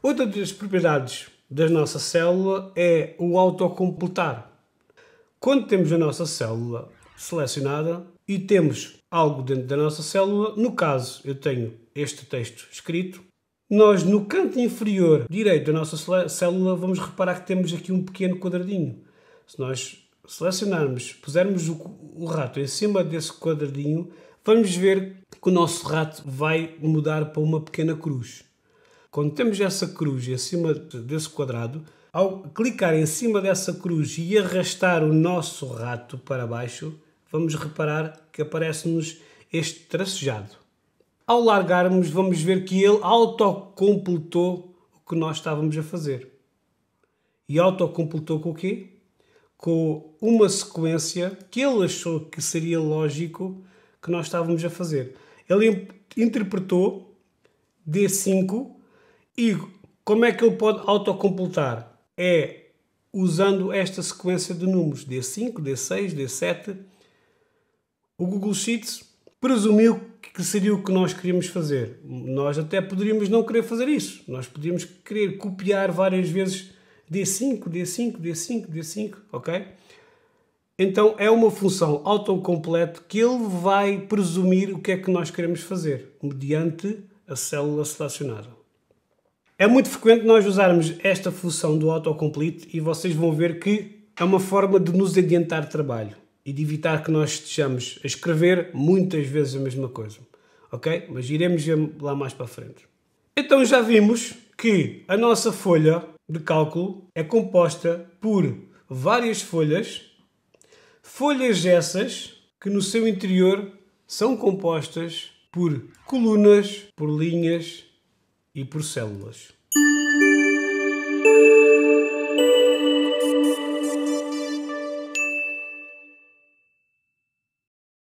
Outra das propriedades da nossa célula é o autocompletar. Quando temos a nossa célula selecionada e temos algo dentro da nossa célula, no caso eu tenho este texto escrito, nós no canto inferior direito da nossa célula vamos reparar que temos aqui um pequeno quadradinho. Se nós selecionarmos, pusermos o, o rato em cima desse quadradinho, vamos ver que o nosso rato vai mudar para uma pequena cruz. Quando temos essa cruz acima desse quadrado, ao clicar em cima dessa cruz e arrastar o nosso rato para baixo, vamos reparar que aparece-nos este tracejado. Ao largarmos, vamos ver que ele autocompletou o que nós estávamos a fazer. E autocompletou com o quê? Com uma sequência que ele achou que seria lógico que nós estávamos a fazer. Ele interpretou D5 e como é que ele pode autocompletar? É usando esta sequência de números D5, D6, D7. O Google Sheets presumiu que seria o que nós queríamos fazer. Nós até poderíamos não querer fazer isso. Nós poderíamos querer copiar várias vezes D5, D5, D5, D5, ok? Então é uma função autocompleto que ele vai presumir o que é que nós queremos fazer mediante a célula selecionada. É muito frequente nós usarmos esta função do autocomplete e vocês vão ver que é uma forma de nos adiantar trabalho e de evitar que nós estejamos a escrever muitas vezes a mesma coisa. Ok? Mas iremos ver lá mais para frente. Então já vimos que a nossa folha de cálculo é composta por várias folhas, folhas essas que no seu interior são compostas por colunas, por linhas e por células.